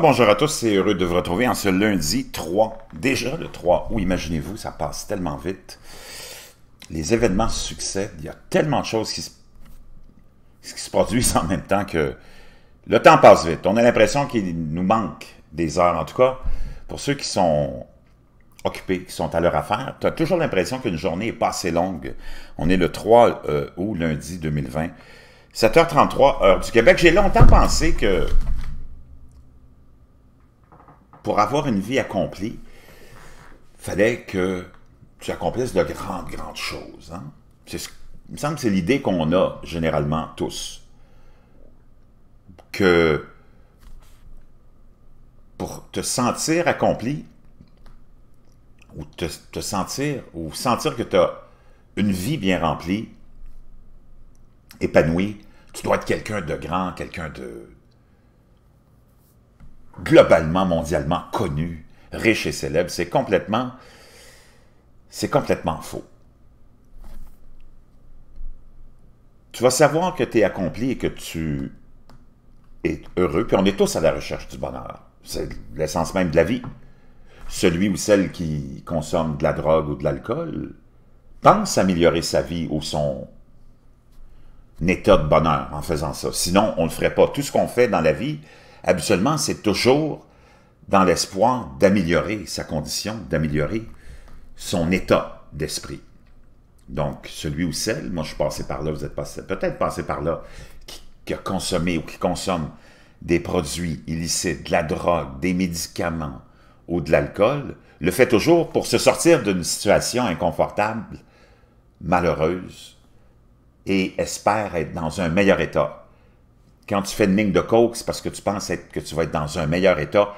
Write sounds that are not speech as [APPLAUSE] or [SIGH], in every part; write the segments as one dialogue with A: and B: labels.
A: bonjour à tous, c'est heureux de vous retrouver en ce lundi 3, déjà le 3 août, imaginez-vous, ça passe tellement vite. Les événements succèdent, il y a tellement de choses qui se, produisent en même temps que le temps passe vite. On a l'impression qu'il nous manque des heures, en tout cas, pour ceux qui sont occupés, qui sont à leur affaire, tu as toujours l'impression qu'une journée n'est pas assez longue. On est le 3 euh, août, lundi 2020, 7h33, heure du Québec. J'ai longtemps pensé que pour avoir une vie accomplie, fallait que tu accomplisses de grandes, grandes choses. Hein. il me semble que c'est l'idée qu'on a généralement tous. Que pour te sentir accompli, ou te, sentir, ou sentir que tu as une vie bien remplie, épanouie, tu dois être quelqu'un de grand, quelqu'un de globalement, mondialement connu, riche et célèbre, c'est complètement, c'est complètement faux. Tu vas savoir que tu es accompli et que tu es heureux, puis on est tous à la recherche du bonheur. C'est l'essence même de la vie. Celui ou celle qui consomme de la drogue ou de l'alcool pense améliorer sa vie ou son état de bonheur en faisant ça. Sinon, on ne le ferait pas. Tout ce qu'on fait dans la vie, habituellement, c'est toujours dans l'espoir d'améliorer sa condition, d'améliorer son état d'esprit. Donc, celui ou celle, moi je suis passé par là, vous êtes peut-être passé par là, qui, consomme a consommé ou qui consomme des produits illicites, de la drogue, des médicaments ou de l'alcool, le fait toujours pour se sortir d'une situation inconfortable, malheureuse, et espère être dans un meilleur état quand tu fais une ligne de coke, c'est parce que tu penses que tu vas être dans un meilleur état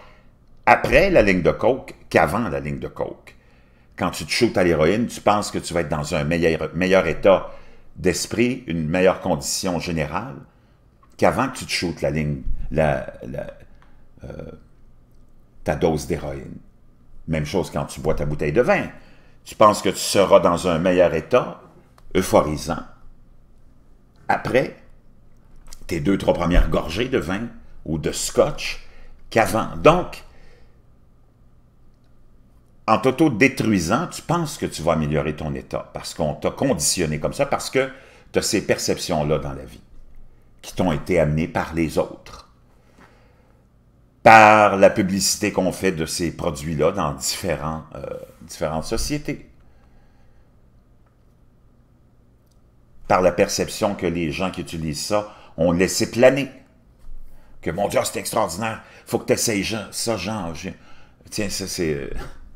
A: après la ligne de coke qu'avant la ligne de coke. Quand tu te shootes à l'héroïne, tu penses que tu vas être dans un meilleur, meilleur état d'esprit, une meilleure condition générale qu'avant que tu te shootes la ligne, la, euh, ta dose d'héroïne. Même chose quand tu bois ta bouteille de vin. Tu penses que tu seras dans un meilleur état, euphorisant, après tes deux, trois premières gorgées de vin ou de scotch qu'avant. Donc, en t'auto-détruisant, tu penses que tu vas améliorer ton état parce qu'on t'a conditionné comme ça, parce que tu as ces perceptions-là dans la vie qui t'ont été amenées par les autres, par la publicité qu'on fait de ces produits-là dans euh, différentes sociétés, par la perception que les gens qui utilisent ça on laissait planer. Que mon Dieu, c'est extraordinaire, faut que tu essayes ça, genre. Tiens, ça, c'est euh,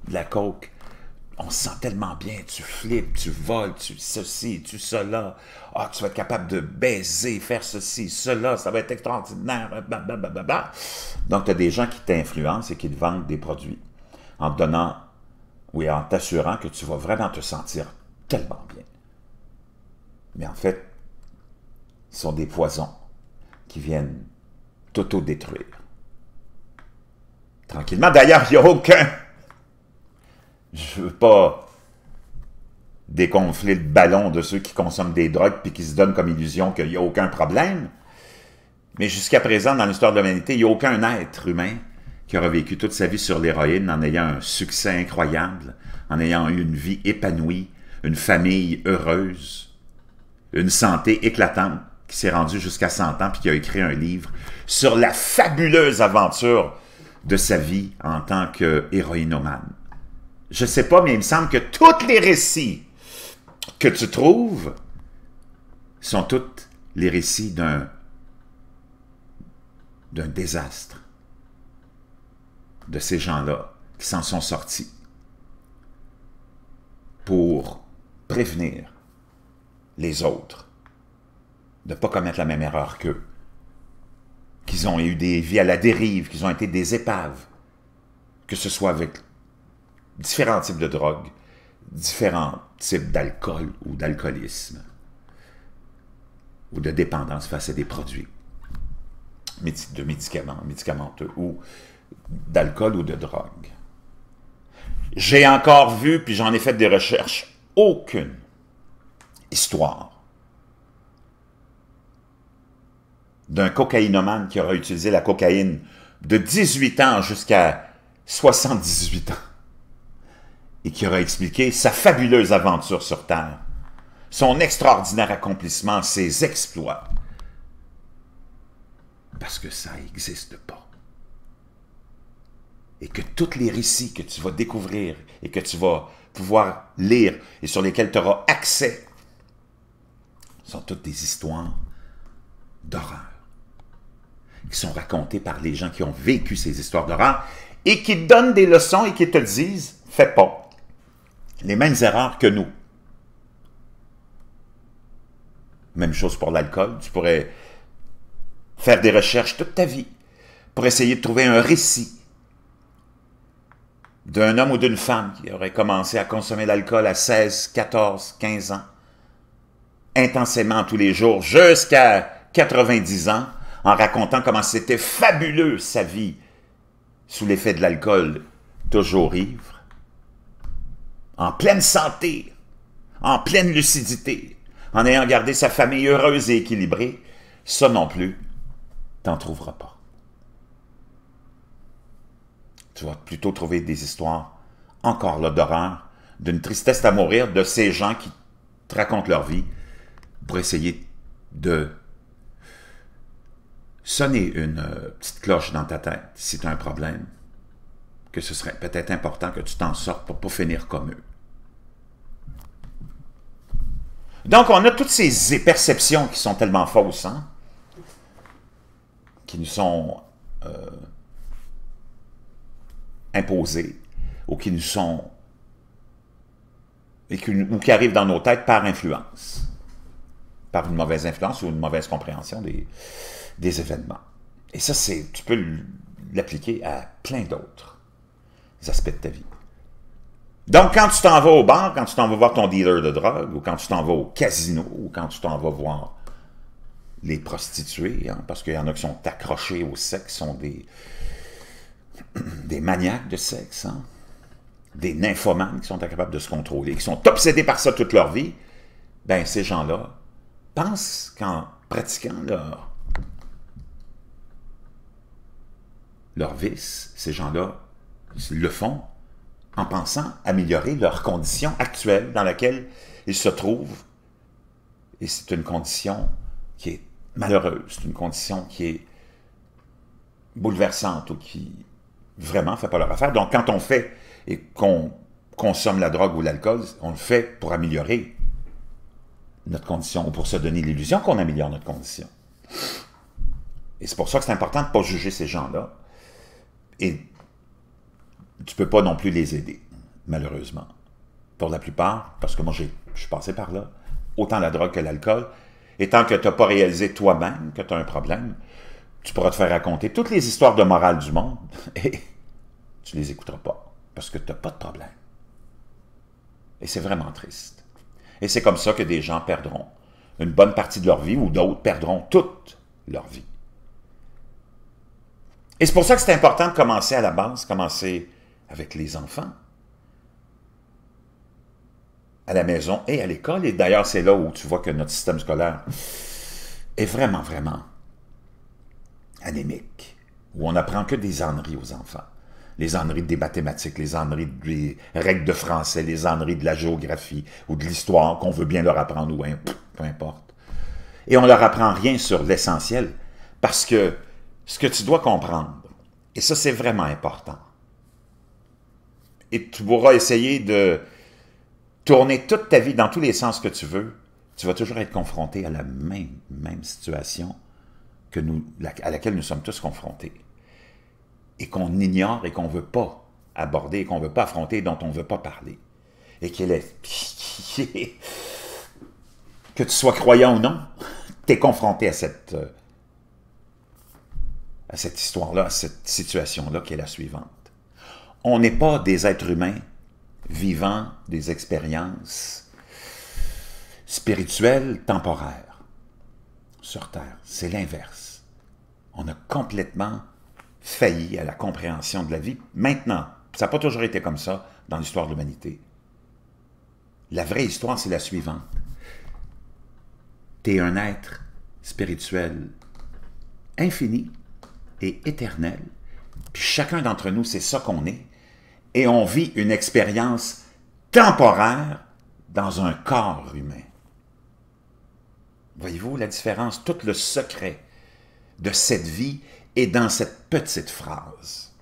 A: de la coke. On se sent tellement bien, tu flippes, tu voles, tu ceci, tu cela. Ah, tu vas être capable de baiser, faire ceci, cela, ça va être extraordinaire, Donc, tu as des gens qui t'influencent et qui te vendent des produits en te donnant, oui, en t'assurant que tu vas vraiment te sentir tellement bien. Mais en fait, sont des poisons qui viennent tout détruire Tranquillement, d'ailleurs, il n'y a aucun... Je ne veux pas déconfler le ballon de ceux qui consomment des drogues et qui se donnent comme illusion qu'il n'y a aucun problème. Mais jusqu'à présent, dans l'histoire de l'humanité, il n'y a aucun être humain qui aura vécu toute sa vie sur l'héroïne en ayant un succès incroyable, en ayant eu une vie épanouie, une famille heureuse, une santé éclatante, qui s'est rendu jusqu'à 100 ans, puis qui a écrit un livre sur la fabuleuse aventure de sa vie en tant qu'héroïnomane. Je sais pas, mais il me semble que tous les récits que tu trouves sont tous les récits d'un d'un désastre de ces gens-là qui s'en sont sortis pour prévenir les autres de ne pas commettre la même erreur qu'eux, qu'ils ont eu des vies à la dérive, qu'ils ont été des épaves, que ce soit avec différents types de drogues, différents types d'alcool ou d'alcoolisme, ou de dépendance face à des produits, de médicaments, médicamenteux, ou d'alcool ou de drogue. J'ai encore vu, puis j'en ai fait des recherches, aucune histoire d'un cocaïnomane qui aura utilisé la cocaïne de 18 ans jusqu'à 78 ans et qui aura expliqué sa fabuleuse aventure sur Terre, son extraordinaire accomplissement, ses exploits. Parce que ça n'existe pas. Et que tous les récits que tu vas découvrir et que tu vas pouvoir lire et sur lesquels tu auras accès sont toutes des histoires d'horreur qui sont racontés par les gens qui ont vécu ces histoires d'horreur et qui donnent des leçons et qui te disent « fais pas les mêmes erreurs que nous ». Même chose pour l'alcool, tu pourrais faire des recherches toute ta vie pour essayer de trouver un récit d'un homme ou d'une femme qui aurait commencé à consommer l'alcool à 16, 14, 15 ans, intensément tous les jours, jusqu'à 90 ans, en racontant comment c'était fabuleux sa vie sous l'effet de l'alcool, toujours ivre, en pleine santé, en pleine lucidité, en ayant gardé sa famille heureuse et équilibrée, ça non plus, t'en trouveras pas. Tu vas plutôt trouver des histoires, encore là, d'horreur, d'une tristesse à mourir de ces gens qui te racontent leur vie pour essayer de sonner une euh, petite cloche dans ta tête si tu as un problème, que ce serait peut-être important que tu t'en sortes pour pas finir comme eux. Donc, on a toutes ces perceptions qui sont tellement fausses, hein, qui nous sont euh, imposées ou qui nous sont et ou qui arrivent dans nos têtes par influence, par une mauvaise influence ou une mauvaise compréhension des, des événements. Et ça, c'est, tu peux l'appliquer à plein d'autres aspects de ta vie. Donc, quand tu t'en vas au bar, quand tu t'en vas voir ton dealer de drogue, ou quand tu t'en vas au casino, ou quand tu t'en vas voir les prostituées, hein, parce qu'il y en a qui sont accrochés au sexe, sont des, [CLEARS THROAT] des maniaques de sexe, hein, des nymphomanes qui sont incapables de se contrôler, qui sont obsédés par ça toute leur vie, ben ces gens-là pensent qu'en pratiquant leur leur vices, ces gens-là le font en pensant améliorer leur condition actuelle dans laquelle ils se trouvent. Et c'est une condition qui est malheureuse, c'est une condition qui est bouleversante ou qui vraiment ne fait pas leur affaire. Donc quand on fait et qu'on consomme la drogue ou l'alcool, on le fait pour améliorer notre condition ou pour se donner l'illusion qu'on améliore notre condition. Et c'est pour ça que c'est important de ne pas juger ces gens-là, et tu peux pas non plus les aider, malheureusement. Pour la plupart, parce que moi, je suis passé par là, autant la drogue que l'alcool. Et tant que tu n'as pas réalisé toi-même que tu as un problème, tu pourras te faire raconter toutes les histoires de morale du monde [LAUGHS] et tu ne les écouteras pas, parce que tu n'as pas de problème. Et c'est vraiment triste. Et c'est comme ça que des gens perdront une bonne partie de leur vie ou d'autres perdront toute leur vie. Et c'est pour ça que c'est important de commencer à la base, commencer avec les enfants, à la maison et à l'école. Et d'ailleurs, c'est là où tu vois que notre système scolaire est vraiment, vraiment anémique, où on n'apprend que des âneries aux enfants. Les âneries des mathématiques, les âneries des règles de français, les âneries de la géographie ou de l'histoire qu'on veut bien leur apprendre ou peu importe. Et on leur apprend rien sur l'essentiel parce que ce que tu dois comprendre, et ça c'est vraiment important, et tu pourras essayer de tourner toute ta vie dans tous les sens que tu veux, tu vas toujours être confronté à la même, même situation que nous, à laquelle nous sommes tous confrontés, et qu'on ignore et qu'on ne veut pas aborder, qu'on ne veut pas affronter, dont on ne veut pas parler, et qu'elle est... [LAUGHS] que tu sois croyant ou non, tu es confronté à cette euh, à cette histoire-là, à cette situation-là qui est la suivante. On n'est pas des êtres humains vivant des expériences spirituelles temporaires sur Terre. C'est l'inverse. On a complètement failli à la compréhension de la vie maintenant. Ça n'a pas toujours été comme ça dans l'histoire de l'humanité. La vraie histoire, c'est la suivante. Tu es un être spirituel infini et éternel. Puis chacun d'entre nous, c'est ça qu'on est. Et on vit une expérience temporaire dans un corps humain. Voyez-vous la différence, tout le secret de cette vie est dans cette petite phrase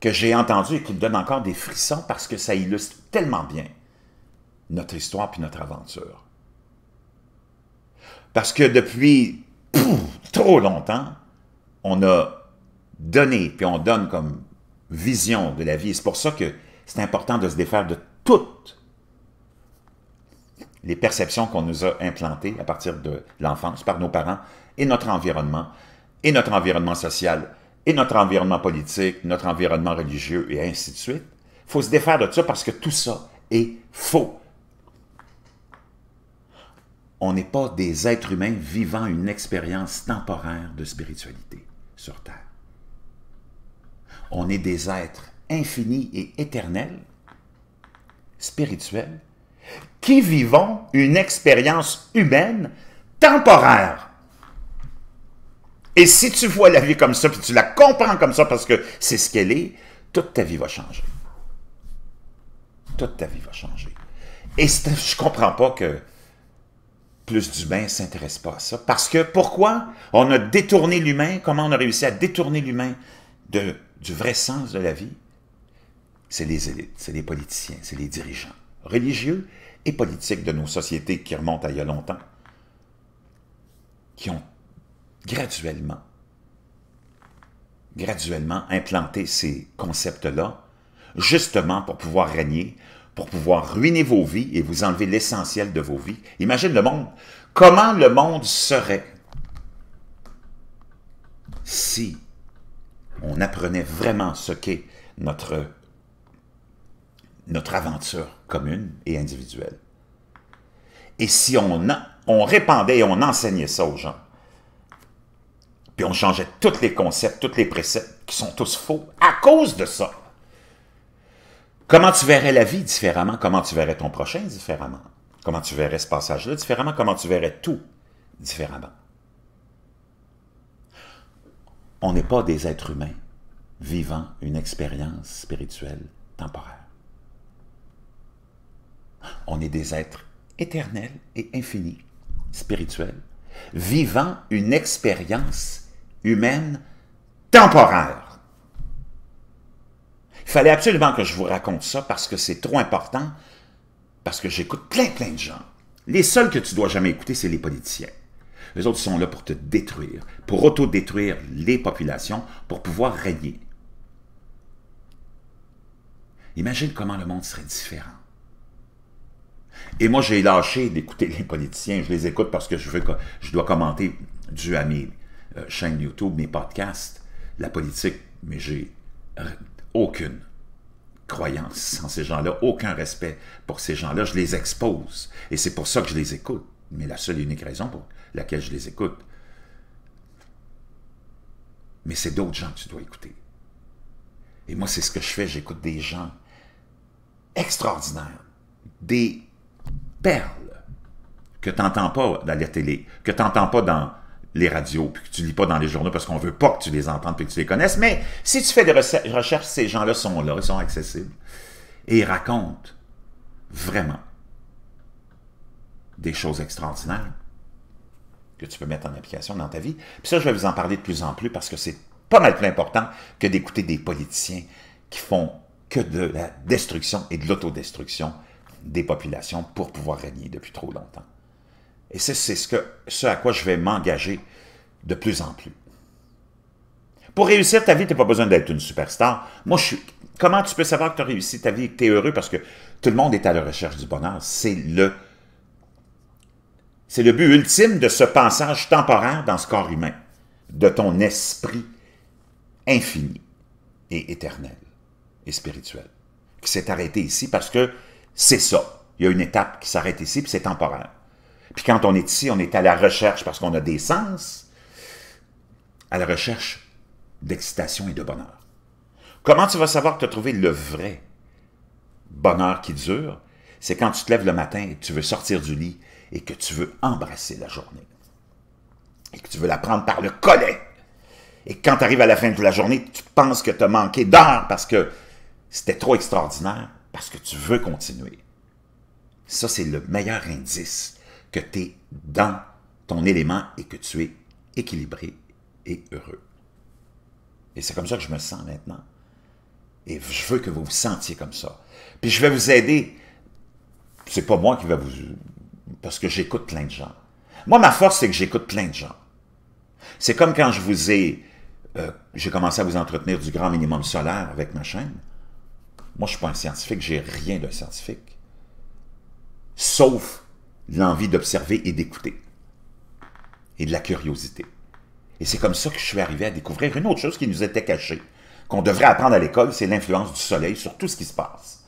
A: que j'ai entendue et qui me donne encore des frissons parce que ça illustre tellement bien notre histoire puis notre aventure. Parce que depuis trop longtemps, on a donné, puis on donne comme vision de la vie. C'est pour ça que c'est important de se défaire de toutes les perceptions qu'on nous a implantées à partir de l'enfance par nos parents et notre environnement, et notre environnement social, et notre environnement politique, notre environnement religieux, et ainsi de suite. Il faut se défaire de tout ça parce que tout ça est faux. On n'est pas des êtres humains vivant une expérience temporaire de spiritualité sur Terre. On est des êtres infinis et éternels, spirituels, qui vivons une expérience humaine temporaire. Et si tu vois la vie comme ça, puis tu la comprends comme ça parce que c'est ce qu'elle est, toute ta vie va changer. Toute ta vie va changer. Et je comprends pas que plus d'humains ne s'intéressent pas à ça. Parce que pourquoi on a détourné l'humain, comment on a réussi à détourner l'humain du vrai sens de la vie? C'est les élites, c'est les politiciens, c'est les dirigeants religieux et politiques de nos sociétés qui remontent à il y a longtemps, qui ont graduellement, graduellement implanté ces concepts-là, justement pour pouvoir régner, pour pouvoir ruiner vos vies et vous enlever l'essentiel de vos vies. Imagine le monde. Comment le monde serait si on apprenait vraiment ce qu'est notre, notre aventure commune et individuelle? Et si on, on répandait et on enseignait ça aux gens, puis on changeait tous les concepts, tous les préceptes qui sont tous faux à cause de ça. Comment tu verrais la vie différemment? Comment tu verrais ton prochain différemment? Comment tu verrais ce passage-là différemment? Comment tu verrais tout différemment? On n'est pas des êtres humains vivant une expérience spirituelle temporaire. On est des êtres éternels et infinis, spirituels, vivant une expérience humaine temporaire. Il fallait absolument que je vous raconte ça parce que c'est trop important, parce que j'écoute plein, plein de gens. Les seuls que tu dois jamais écouter, c'est les politiciens. Les autres sont là pour te détruire, pour autodétruire les populations, pour pouvoir régner. Imagine comment le monde serait différent. Et moi, j'ai lâché d'écouter les politiciens. Je les écoute parce que je veux que je dois commenter dû à mes euh, chaînes YouTube, mes podcasts, la politique, mais j'ai euh, aucune croyance en ces gens-là, aucun respect pour ces gens-là. Je les expose et c'est pour ça que je les écoute. Mais la seule et unique raison pour laquelle je les écoute, mais c'est d'autres gens que tu dois écouter. Et moi, c'est ce que je fais. J'écoute des gens extraordinaires, des perles que tu n'entends pas dans la télé, que tu n'entends pas dans les radios, puis que tu lis pas dans les journaux parce qu'on veut pas que tu les entendes puis que tu les connaisses. Mais si tu fais des recherches, ces gens-là sont là, ils sont accessibles. Et ils racontent vraiment des choses extraordinaires que tu peux mettre en application dans ta vie. Puis ça, je vais vous en parler de plus en plus parce que c'est pas mal plus important que d'écouter des politiciens qui font que de la destruction et de l'autodestruction des populations pour pouvoir régner depuis trop longtemps. Et c'est ce, à quoi je vais m'engager de plus en plus. Pour réussir ta vie, tu n'as pas besoin d'être une superstar. Moi, je suis... Comment tu peux savoir que tu as réussi ta vie et que tu es heureux? Parce que tout le monde est à la recherche du bonheur. C'est le... C'est le but ultime de ce passage temporaire dans ce corps humain, de ton esprit infini et éternel et spirituel, qui s'est arrêté ici parce que c'est ça. Il y a une étape qui s'arrête ici, puis c'est temporaire. Puis quand on est ici, on est à la recherche, parce qu'on a des sens, à la recherche d'excitation et de bonheur. Comment tu vas savoir que tu as trouvé le vrai bonheur qui dure? C'est quand tu te lèves le matin et tu veux sortir du lit et que tu veux embrasser la journée. Et que tu veux la prendre par le collet. Et quand tu arrives à la fin de la journée, tu penses que tu as manqué d'heures parce que c'était trop extraordinaire, parce que tu veux continuer. Ça, c'est le meilleur indice que tu es dans ton élément et que tu es équilibré et heureux. Et c'est comme ça que je me sens maintenant. Et je veux que vous vous sentiez comme ça. Puis je vais vous aider. C'est pas moi qui vais vous... Parce que j'écoute plein de gens. Moi, ma force, c'est que j'écoute plein de gens. C'est comme quand je vous ai... Euh, j'ai commencé à vous entretenir du grand minimum solaire avec ma chaîne. Moi, je ne suis pas un scientifique, j'ai rien de scientifique. Sauf l'envie d'observer et d'écouter. Et de la curiosité. Et c'est comme ça que je suis arrivé à découvrir une autre chose qui nous était cachée, qu'on devrait apprendre à l'école, c'est l'influence du soleil sur tout ce qui se passe.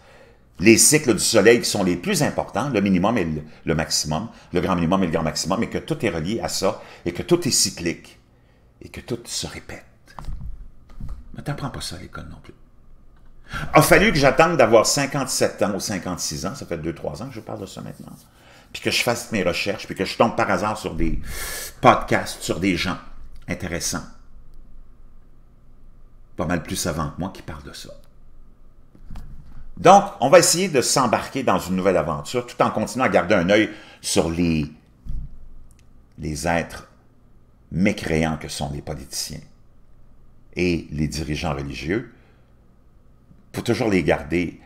A: Les cycles du soleil qui sont les plus importants, le minimum et le, maximum, le grand minimum et le grand maximum, et que tout est relié à ça, et que tout est cyclique, et que tout se répète. Mais t'apprends pas ça à l'école non plus. A fallu que j'attende d'avoir 57 ans ou 56 ans, ça fait 2-3 ans que je parle de ça maintenant, puis que je fasse mes recherches, puis que je tombe par hasard sur des podcasts, sur des gens intéressants, pas mal plus savants que moi, qui parlent de ça. Donc, on va essayer de s'embarquer dans une nouvelle aventure tout en continuant à garder un œil sur les, les êtres mécréants que sont les politiciens et les dirigeants religieux. Pour toujours les garder.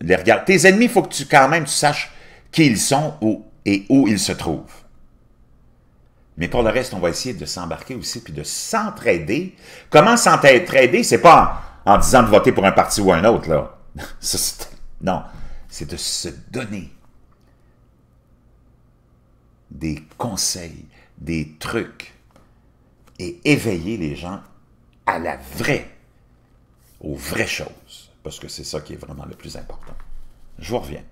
A: Les regarder. Tes ennemis, il faut que tu quand même tu saches qui ils sont et où ils se trouvent. Mais pour le reste, on va essayer de s'embarquer aussi puis de s'entraider. Comment s'entraider? C'est pas en, en, disant de voter pour un parti ou un autre, là. [LAUGHS] non, c'est de se donner des conseils, des trucs et éveiller les gens à la vraie, aux vraies choses, parce que c'est ça qui est vraiment le plus important. Je vous reviens.